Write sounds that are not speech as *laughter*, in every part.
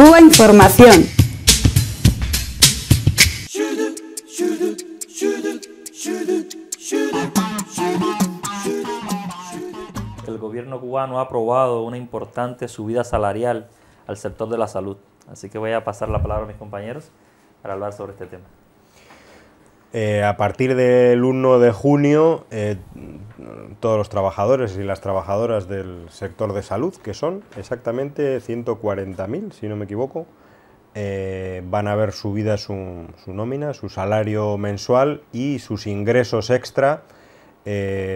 Cuba Información. El gobierno cubano ha aprobado una importante subida salarial al sector de la salud. Así que voy a pasar la palabra a mis compañeros para hablar sobre este tema. Eh, a partir del 1 de junio, eh, todos los trabajadores y las trabajadoras del sector de salud, que son exactamente 140.000, si no me equivoco, eh, van a ver subida su, su, nómina, su salario mensual y sus ingresos extra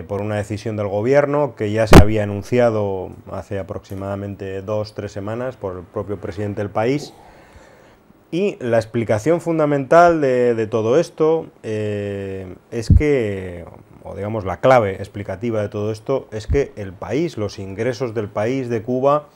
por una decisión del gobierno que ya se había anunciado hace aproximadamente dos, tres semanas por el propio presidente del país. Y la explicación fundamental de, todo esto eh, es que, o digamos la clave explicativa de todo esto, es que el país, los ingresos del país de Cuba,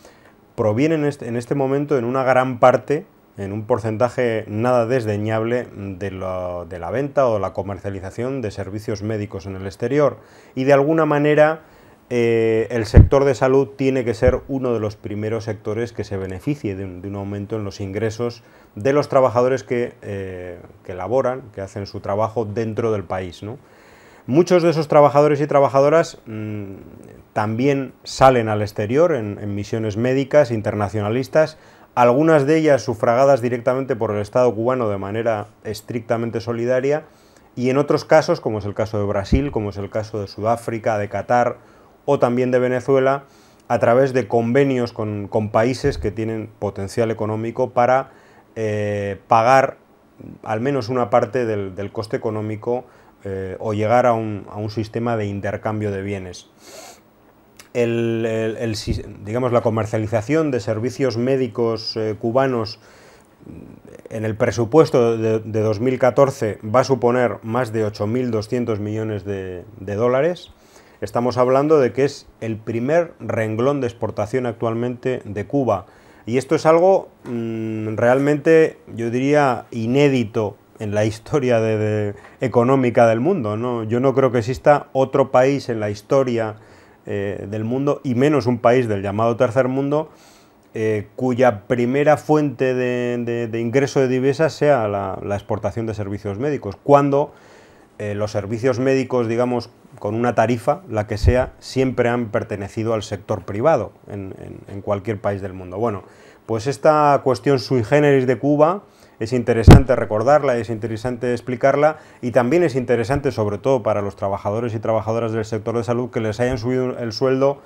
provienen en este, este momento en una gran parte, en un porcentaje nada desdeñable de la venta o la comercialización de servicios médicos en el exterior. Y de alguna manera eh, el sector de salud tiene que ser uno de los primeros sectores que se beneficie de un, aumento en los ingresos de los trabajadores que, eh, que, laboran, que hacen su trabajo dentro del país. Muchos de esos trabajadores y trabajadoras mm, también salen al exterior en misiones médicas internacionalistas, algunas de ellas sufragadas directamente por el Estado cubano de manera estrictamente solidaria, y en otros casos, como es el caso de Brasil, como es el caso de Sudáfrica, de Qatar, o también de Venezuela a través de convenios con, países que tienen potencial económico para eh, pagar al menos una parte del, coste económico eh, o llegar a un, sistema de intercambio de bienes. digamos, la comercialización de servicios médicos eh, cubanos en el presupuesto de, 2014 va a suponer más de 8.200 millones de dólares Estamos hablando de que es el primer renglón de exportación actualmente de Cuba. Y esto es algo mm, realmente, yo diría, inédito en la historia económica del mundo. Yo no creo que exista otro país en la historia eh, del mundo, y menos un país del llamado tercer mundo, eh, cuya primera fuente de, ingreso de divisas sea la, exportación de servicios médicos. Eh, los servicios médicos, digamos, con una tarifa, la que sea, siempre han pertenecido al sector privado en, cualquier país del mundo. Bueno, pues esta cuestión sui generis de Cuba es interesante recordarla, es interesante explicarla y también es interesante, sobre todo para los trabajadores y trabajadoras del sector de salud, que les hayan subido el sueldo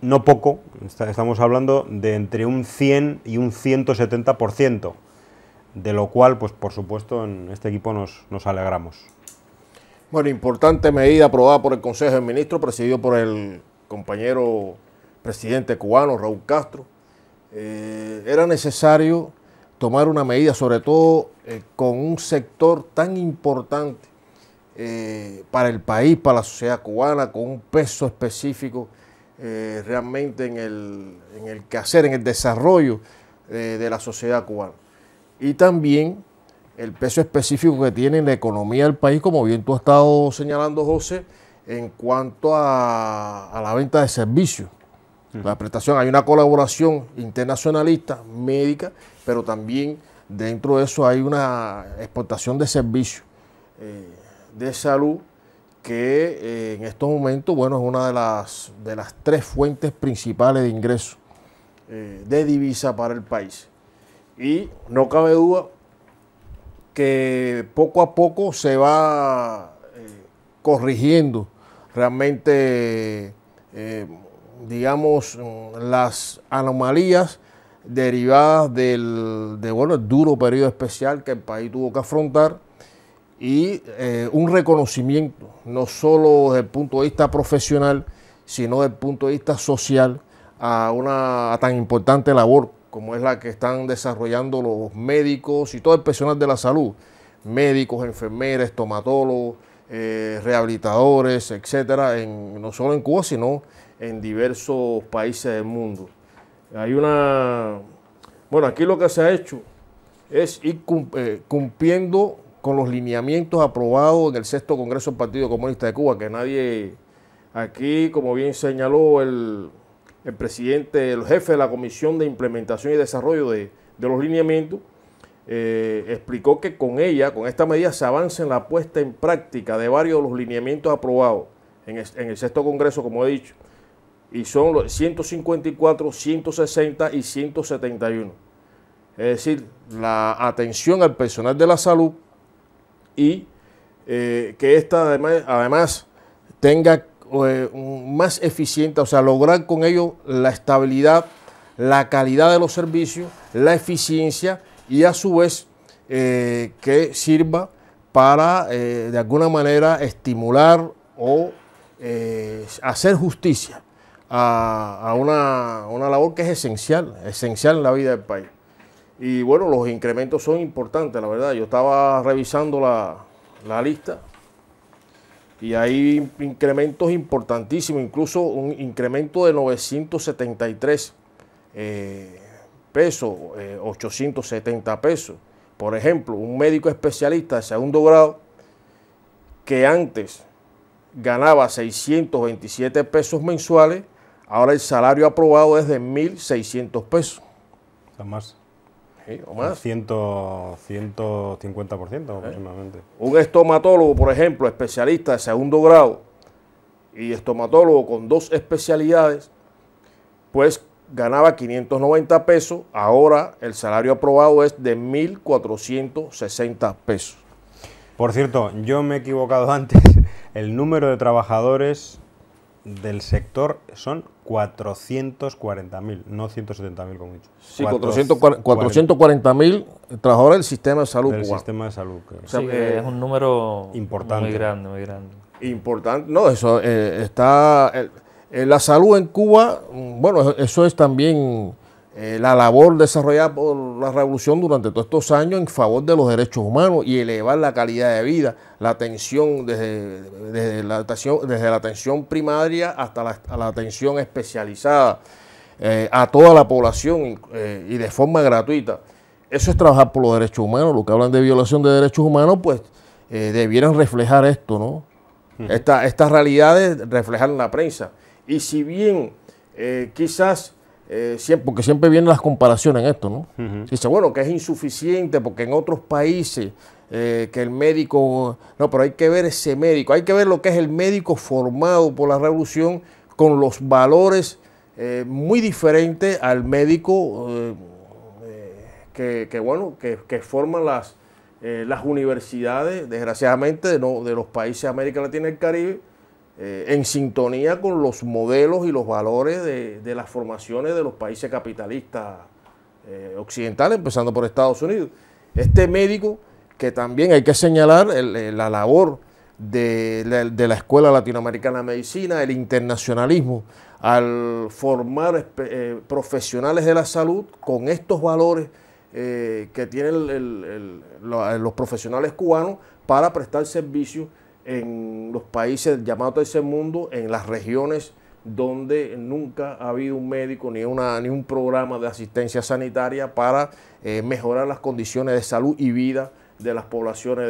no poco, estamos hablando de entre un 100 y un 170% de lo cual, pues por supuesto, en este equipo nos, alegramos. Bueno, importante medida aprobada por el Consejo de Ministros, presidido por el compañero presidente cubano, Raúl Castro. Eh, era necesario tomar una medida, sobre todo eh, con un sector tan importante eh, para el país, para la sociedad cubana, con un peso específico realmente en el, en el quehacer, en el desarrollo de la sociedad cubana y también el peso específico que tiene en la economía del país, como bien tú has estado señalando, José, en cuanto a, la venta de servicios. La prestación, hay una colaboración internacionalista, médica, pero también dentro de eso hay una exportación de servicios eh, de salud que eh, en estos momentos, bueno, es una de las, de las tres fuentes principales de ingreso eh, de divisa para el país. Y no cabe duda que poco a poco se va eh, corrigiendo realmente, eh, digamos, las anomalías derivadas del duro periodo especial que el país tuvo que afrontar y eh, un reconocimiento, no solo desde el punto de vista profesional, sino desde el punto de vista social, a una a tan importante labor como es la que están desarrollando los médicos y todo el personal de la salud, médicos, enfermeras, estomatólogos, eh, rehabilitadores, etcétera, no solo en Cuba, sino en diversos países del mundo. Hay una. Bueno, aquí lo que se ha hecho es ir eh, cumpliendo con los lineamientos aprobados en el sexto Congreso del Partido Comunista de Cuba, que nadie. Aquí, como bien señaló el el presidente, el jefe de la Comisión de Implementación y Desarrollo de, los Lineamientos, eh, explicó que con ella, con esta medida, se avanza en la puesta en práctica de varios de los lineamientos aprobados en el, sexto Congreso, como he dicho, y son los 154, 160 y 171. Es decir, la atención al personal de la salud y eh, que esta además, además tenga eh, más eficiente, o sea, lograr con ello la estabilidad, la calidad de los servicios, la eficiencia y a su vez eh, que sirva para eh, de alguna manera estimular o hacer justicia a, una, labor que es esencial, esencial en la vida del país. Y bueno, los incrementos son importantes, la verdad. Yo estaba revisando la, la lista y hay incrementos importantísimos, incluso un incremento de 973 eh, pesos, 870 eh, pesos. Por ejemplo, un médico especialista de segundo grado que antes ganaba 627 pesos mensuales, ahora el salario aprobado es de 1.600 pesos. Más. 150% aproximadamente. Un estomatólogo, por ejemplo, especialista de segundo grado y estomatólogo con dos especialidades, pues ganaba 590 pesos, ahora el salario aprobado es de 1.460 pesos. Por cierto, yo me he equivocado *laughs* antes, el número de trabajadores del sector son 440.000, no 170.000 como he dicho. Sí, 440.000 trabajadores del sistema de salud. Del sistema de salud. O sea, eh, es un número importante. muy grande, muy grande. Importante, no, eso eh, está... Eh, la salud en Cuba, mm, bueno, eso es también eh, la labor desarrollada por la revolución durante todos estos años en favor de los derechos humanos y elevar la calidad de vida, la atención desde, la, atención, desde la atención primaria hasta la, atención especializada eh, a toda la población eh, y de forma gratuita. Eso es trabajar por los derechos humanos. Los que hablan de violación de derechos humanos, pues debieran reflejar esto, ¿no? estas realidades reflejan la prensa. Y si bien quizás eh, porque siempre vienen las comparaciones en esto, ¿no? Dice, bueno, que es insuficiente porque en otros países eh, que el médico, no, pero hay que ver ese médico, hay que ver lo que es el médico formado por la revolución con los valores eh, muy diferentes al médico que, bueno, que, forman las, universidades, desgraciadamente, de los países de América Latina y el Caribe, eh, en sintonía con los modelos y los valores de, las formaciones de los países capitalistas eh, occidentales, empezando por Estados Unidos. Este médico, que también hay que señalar la labor de la, Escuela Latinoamericana de Medicina, el internacionalismo, al formar eh, profesionales de la salud con estos valores que tienen los profesionales cubanos para prestar servicios en los países llamados ese mundo, en las regiones donde nunca ha habido un médico ni, una, un programa de asistencia sanitaria para eh, mejorar las condiciones de salud y vida de las poblaciones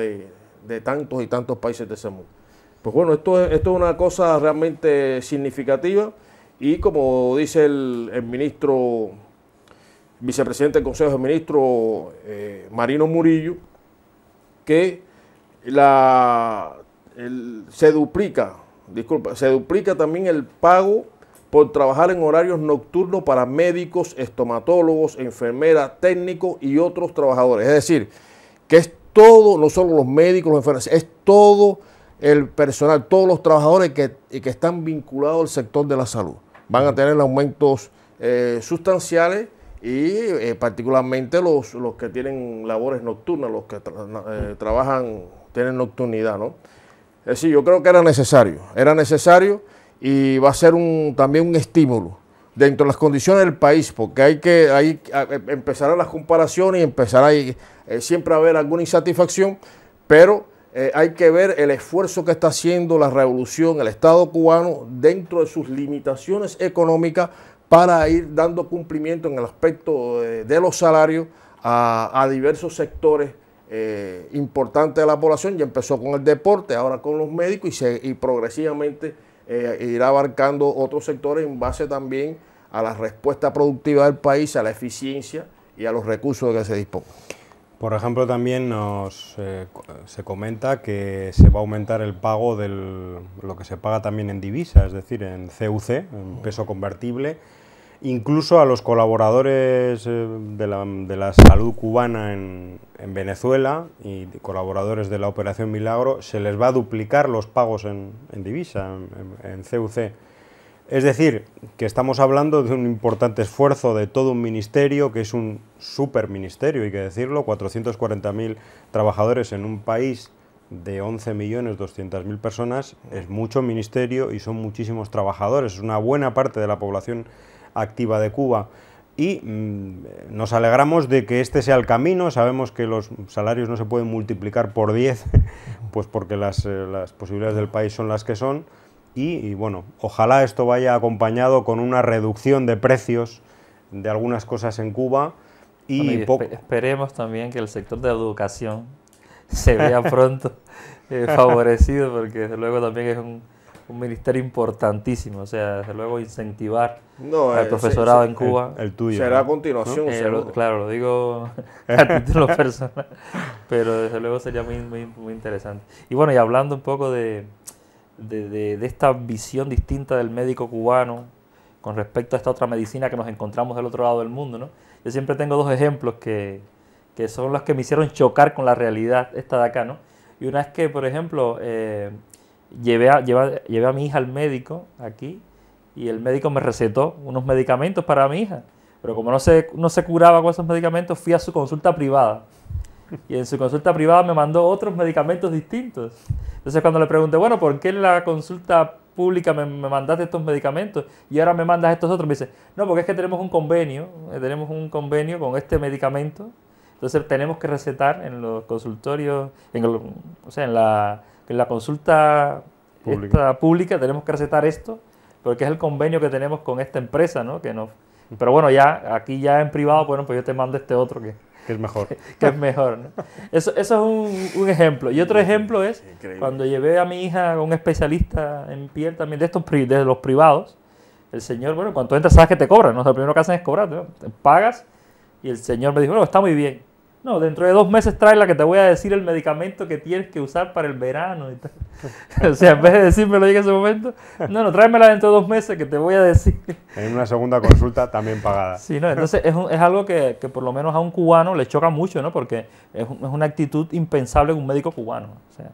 de, tantos y tantos países de ese mundo. Pues bueno, esto es, esto es una cosa realmente significativa y como dice el, ministro, vicepresidente del Consejo de Ministros, eh, Marino Murillo, que la, se duplica, disculpa, se duplica también el pago por trabajar en horarios nocturnos para médicos, estomatólogos, enfermeras, técnicos y otros trabajadores. Es decir, que es todo, no solo los médicos, los enfermeros, es todo el personal, todos los trabajadores que, están vinculados al sector de la salud. Van a tener aumentos eh, sustanciales y eh, particularmente los, que tienen labores nocturnas, los que eh, trabajan, tienen nocturnidad, ¿no? Es yo creo que era necesario, era necesario y va a ser también un estímulo dentro de las condiciones del país, porque hay que ahí em, a las comparaciones y empezará eh, siempre a haber alguna insatisfacción, pero eh, hay que ver el esfuerzo que está haciendo la revolución, el Estado cubano, dentro de sus limitaciones económicas para ir dando cumplimiento en el aspecto eh, de, los salarios a diversos sectores eh, importante de la población ya empezó con el deporte, ahora con los médicos y, progresivamente eh, irá abarcando otros sectores en base también a la respuesta productiva del país, a la eficiencia y a los recursos que se dispongan. Por ejemplo, también nos, eh, se comenta que se va a aumentar el pago de lo que se paga también en divisas... es decir, en CUC, en peso convertible, incluso a los colaboradores eh, de la, salud cubana en, Venezuela y colaboradores de la Operación Milagro, se les va a duplicar los pagos en, divisa, en, CUC. Es decir, que estamos hablando de un importante esfuerzo de todo un ministerio, que es un super ministerio, hay que decirlo, 440.000 trabajadores en un país de 11.200.000 personas, es mucho ministerio y son muchísimos trabajadores, es una buena parte de la población activa de Cuba. Y mm, nos alegramos de que este sea el camino, sabemos que los salarios no se pueden multiplicar por 10, *laughs* pues porque eh, las, posibilidades del país son las que son, y, bueno, ojalá esto vaya acompañado con una reducción de precios de algunas cosas en Cuba. Y, esperemos también que el sector de educación *laughs* se vea pronto eh, favorecido, porque desde luego también es un un ministerio importantísimo, o sea, desde luego incentivar al eh, profesorado en Cuba. El, tuyo. Será a continuación, eh, Claro, lo digo *laughs* *laughs* a título personal, pero desde luego sería muy, interesante. Y bueno, y hablando un poco de, esta visión distinta del médico cubano con respecto a esta otra medicina que nos encontramos del otro lado del mundo, ¿no? Yo siempre tengo dos ejemplos que, son los que me hicieron chocar con la realidad esta de acá, ¿no? Y una es que, por ejemplo, eh, llevé a, lleva llevé a mi hija al médico aquí y el médico me recetó unos medicamentos para mi hija. Pero como no se, no se curaba con esos medicamentos, fui a su consulta privada. Y en su consulta privada me mandó otros medicamentos distintos. Entonces cuando le pregunté, bueno, ¿por qué en la consulta pública me, me, mandaste estos medicamentos y ahora me mandas estos otros? Me dice, no, porque es que tenemos un convenio, eh, tenemos un convenio con este medicamento. Entonces tenemos que recetar en los consultorios, o sea, en la en la consulta pública. tenemos que recetar esto, porque es el convenio que tenemos con esta empresa, ¿no? Que nos, pero bueno, ya aquí ya en privado, bueno, pues yo te mando este otro que, es mejor. Que, es mejor, *laughs* Eso, eso es un, ejemplo. Y otro ejemplo es cuando llevé a mi hija a un especialista en piel también de estos de los privados, el señor, bueno, cuando entras sabes que te cobran, ¿no? O sea, lo primero que hacen es cobrar, pagas y el señor me dijo, bueno, está muy bien. No, dentro de dos meses trae la que te voy a decir el medicamento que tienes que usar para el verano. *laughs* o sea, en vez de decírmelo en ese momento, no, no, tráemela dentro de dos meses que te voy a decir. *laughs* En una segunda consulta también pagada. Sí, no, entonces es, es algo que, por lo menos a un cubano le choca mucho, ¿no? Porque es, una actitud impensable en un médico cubano. O sea.